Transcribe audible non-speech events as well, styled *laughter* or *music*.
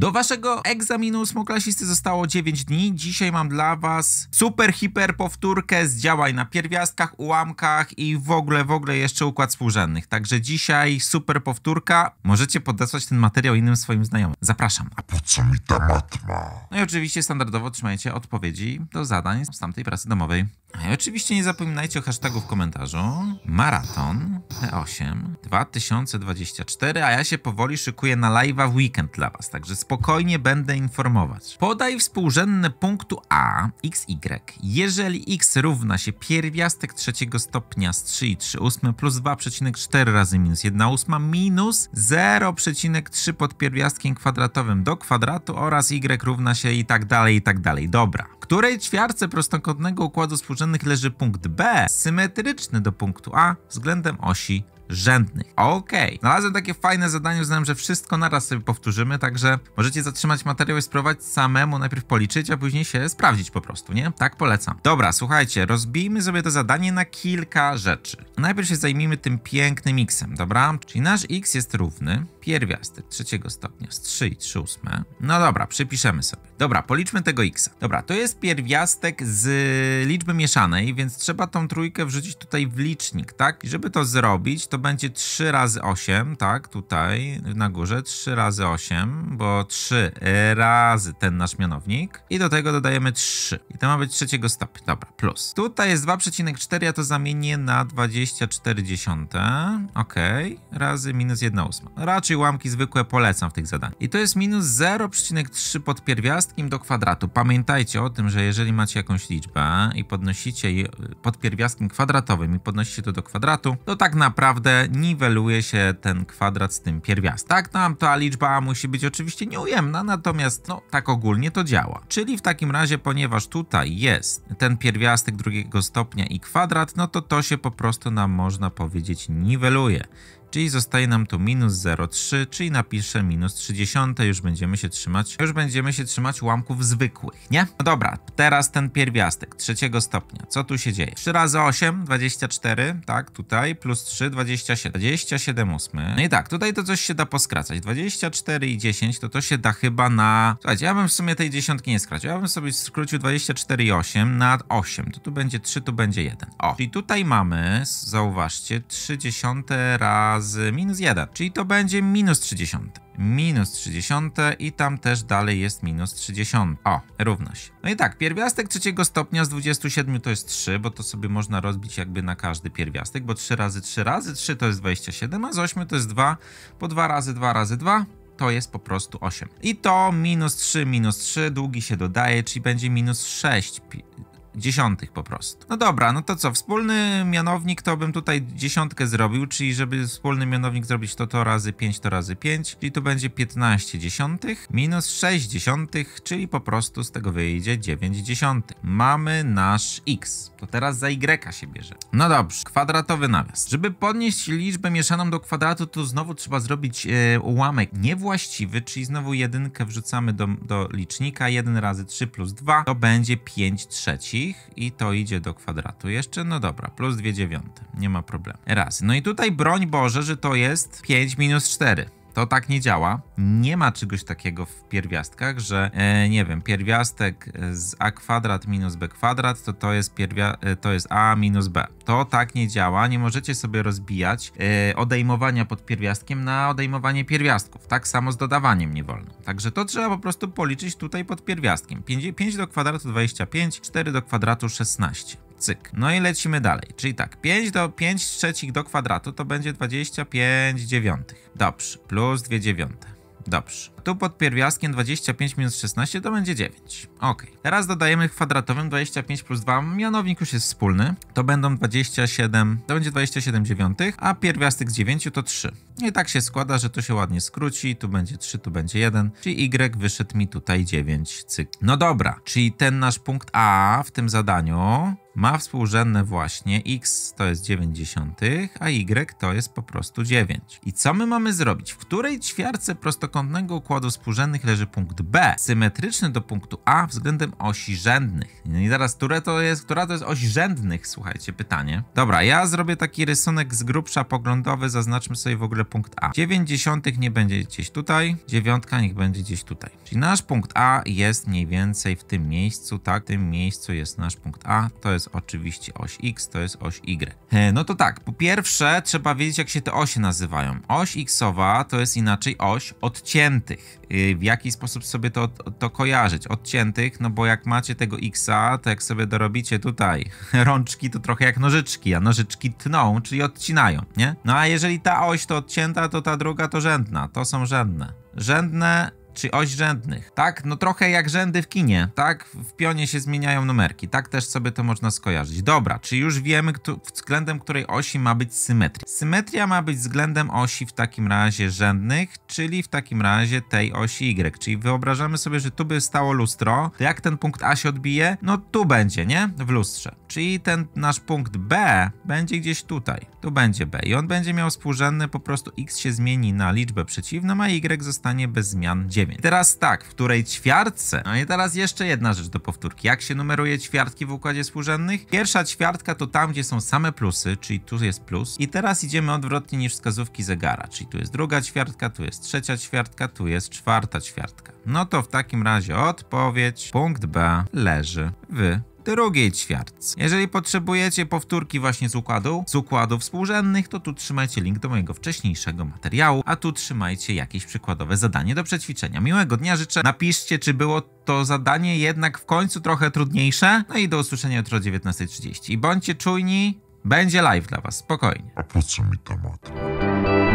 Do waszego egzaminu smoklasisty zostało 9 dni. Dzisiaj mam dla was super hiper powtórkę z działań na pierwiastkach, ułamkach i w ogóle, w ogóle jeszcze układ współrzędnych. Także dzisiaj super powtórka. Możecie podesłać ten materiał innym swoim znajomym. Zapraszam. A po co mi ta matma? No i oczywiście standardowo trzymajcie odpowiedzi do zadań z tamtej pracy domowej. I oczywiście nie zapominajcie o hashtagu w komentarzu. Maraton P8 2024, a ja się powoli szykuję na live'a w weekend dla was. Także spokojnie będę informować. Podaj współrzędne punktu A, x, y, jeżeli x równa się pierwiastek trzeciego stopnia z 3 i 3 plus 2,4 razy minus 1 minus 0,3 pod pierwiastkiem kwadratowym do kwadratu oraz y równa się i tak dalej, i tak dalej. Dobra. W której ćwiarce prostokątnego układu współrzędnych leży punkt B, symetryczny do punktu A względem osi rzędnych. Okej. Okay. Znalazłem takie fajne zadanie, uznałem, że wszystko naraz sobie powtórzymy, także możecie zatrzymać materiał i spróbować samemu najpierw policzyć, a później się sprawdzić po prostu, nie? Tak polecam. Dobra, słuchajcie, rozbijmy sobie to zadanie na kilka rzeczy. Najpierw się zajmijmy tym pięknym x-em, dobra? Czyli nasz x jest równy pierwiastek trzeciego stopnia z 3 i 3 ósme. No dobra, przypiszemy sobie. Dobra, policzmy tego x. Dobra, to jest pierwiastek z liczby mieszanej, więc trzeba tą trójkę wrzucić tutaj w licznik, tak? I żeby to zrobić, to będzie 3 razy 8, tak? Tutaj na górze 3 razy 8, bo 3 razy ten nasz mianownik i do tego dodajemy 3. I to ma być trzeciego stopnia. Dobra, plus. Tutaj jest 2,4, ja to zamienię na 24 dziesiąte. Ok, razy minus 1 ósma. Raczej czy ułamki zwykłe polecam w tych zadaniach. I to jest minus 0,3 pod pierwiastkiem do kwadratu. Pamiętajcie o tym, że jeżeli macie jakąś liczbę i podnosicie je y, pod pierwiastkiem kwadratowym i podnosicie to do kwadratu, to tak naprawdę niweluje się ten kwadrat z tym pierwiastkiem. Tak, tam no, ta liczba musi być oczywiście nieujemna, natomiast no tak ogólnie to działa. Czyli w takim razie, ponieważ tutaj jest ten pierwiastek drugiego stopnia i kwadrat, no to to się po prostu nam można powiedzieć niweluje czyli zostaje nam tu minus 0,3, czyli napiszę minus 30, już będziemy się trzymać, już będziemy się trzymać ułamków zwykłych, nie? No dobra, teraz ten pierwiastek trzeciego stopnia, co tu się dzieje? 3 razy 8, 24, tak, tutaj, plus 3, 27, 27 8. No i tak, tutaj to coś się da poskracać, 24 i 10, to to się da chyba na... Słuchajcie, ja bym w sumie tej dziesiątki nie skracił, ja bym sobie skrócił 24 i 8 na 8, to tu będzie 3, tu będzie 1. O, czyli tutaj mamy, zauważcie, 30 razy razy minus 1, czyli to będzie minus 30. Minus 30 i tam też dalej jest minus 30. O, równość. No i tak, pierwiastek trzeciego stopnia z 27 to jest 3, bo to sobie można rozbić jakby na każdy pierwiastek, bo 3 razy 3 razy 3 to jest 27, a z 8 to jest 2, bo 2 razy 2 razy 2 to jest po prostu 8. I to minus 3 minus 3, długi się dodaje, czyli będzie minus 6 dziesiątych po prostu. No dobra, no to co, wspólny mianownik to bym tutaj dziesiątkę zrobił, czyli żeby wspólny mianownik zrobić to to razy 5 to razy 5, czyli tu będzie 15 dziesiątych minus 6 dziesiątych, czyli po prostu z tego wyjdzie 9 dziesiątych. Mamy nasz x. To teraz za y się bierze. No dobrze, kwadratowy nawias. Żeby podnieść liczbę mieszaną do kwadratu, to znowu trzeba zrobić e, ułamek niewłaściwy, czyli znowu jedynkę wrzucamy do, do licznika, 1 razy 3 plus 2 to będzie 5 trzeci wszystkich i to idzie do kwadratu. Jeszcze, no dobra, plus dwie dziewiąte, nie ma problemu. Raz. No i tutaj broń Boże, że to jest 5 minus 4. To tak nie działa. Nie ma czegoś takiego w pierwiastkach, że e, nie wiem, pierwiastek z a kwadrat minus b kwadrat to to jest, e, to jest a minus b. To tak nie działa. Nie możecie sobie rozbijać e, odejmowania pod pierwiastkiem na odejmowanie pierwiastków. Tak samo z dodawaniem nie wolno. Także to trzeba po prostu policzyć tutaj pod pierwiastkiem. 5, 5 do kwadratu 25, 4 do kwadratu 16 cyk. No i lecimy dalej, czyli tak, 5 do 5 trzecich do kwadratu to będzie 25 dziewiątych. Dobrze, plus 2 dziewiąte. Dobrze. Tu pod pierwiastkiem 25 minus 16 to będzie 9. Ok. Teraz dodajemy kwadratowym 25 plus 2, mianownik już jest wspólny. To będą 27, to będzie 27 dziewiątych, a pierwiastek z 9 to 3. No I tak się składa, że to się ładnie skróci, tu będzie 3, tu będzie 1, czyli y wyszedł mi tutaj 9 cykl. No dobra, czyli ten nasz punkt A w tym zadaniu ma współrzędne właśnie x to jest dziesiątych, a y to jest po prostu 9. I co my mamy zrobić? W której ćwiarce prostokątnego układu współrzędnych leży punkt B, symetryczny do punktu A względem osi rzędnych? No i zaraz, które to jest, która to jest oś rzędnych? Słuchajcie, pytanie. Dobra, ja zrobię taki rysunek z grubsza poglądowy, zaznaczmy sobie w ogóle punkt A. dziesiątych nie będzie gdzieś tutaj, dziewiątka niech będzie gdzieś tutaj. Czyli nasz punkt A jest mniej więcej w tym miejscu, tak? W tym miejscu jest nasz punkt A, to jest oczywiście oś X, to jest oś Y. E, no to tak, po pierwsze trzeba wiedzieć jak się te osie nazywają. Oś Xowa to jest inaczej oś odciętych. E, w jaki sposób sobie to, to kojarzyć? Odciętych, no bo jak macie tego Xa, to jak sobie dorobicie tutaj *laughs* rączki, to trochę jak nożyczki, a nożyczki tną, czyli odcinają, nie? No a jeżeli ta oś to odcięta, to ta druga to rzędna. To są rzędne. Rzędne czy oś rzędnych, tak? No trochę jak rzędy w kinie, tak? W pionie się zmieniają numerki, tak też sobie to można skojarzyć. Dobra, czy już wiemy kto, względem której osi ma być symetria? Symetria ma być względem osi w takim razie rzędnych, czyli w takim razie tej osi Y, czyli wyobrażamy sobie, że tu by stało lustro, to jak ten punkt A się odbije? No tu będzie, nie? W lustrze. Czyli ten nasz punkt B będzie gdzieś tutaj, tu będzie B i on będzie miał współrzędny, po prostu X się zmieni na liczbę przeciwną, a Y zostanie bez zmian 9. 9. Teraz tak, w której ćwiartce? No i teraz jeszcze jedna rzecz do powtórki. Jak się numeruje ćwiartki w układzie współrzędnych? Pierwsza ćwiartka to tam, gdzie są same plusy, czyli tu jest plus. I teraz idziemy odwrotnie niż wskazówki zegara, czyli tu jest druga ćwiartka, tu jest trzecia ćwiartka, tu jest czwarta ćwiartka. No to w takim razie odpowiedź, punkt B leży w drugiej ćwiartce. Jeżeli potrzebujecie powtórki właśnie z układu, z układów współrzędnych, to tu trzymajcie link do mojego wcześniejszego materiału, a tu trzymajcie jakieś przykładowe zadanie do przećwiczenia. Miłego dnia życzę, napiszcie czy było to zadanie jednak w końcu trochę trudniejsze, no i do usłyszenia jutro o 19.30. I bądźcie czujni, będzie live dla was, spokojnie. A po co mi temat? matka?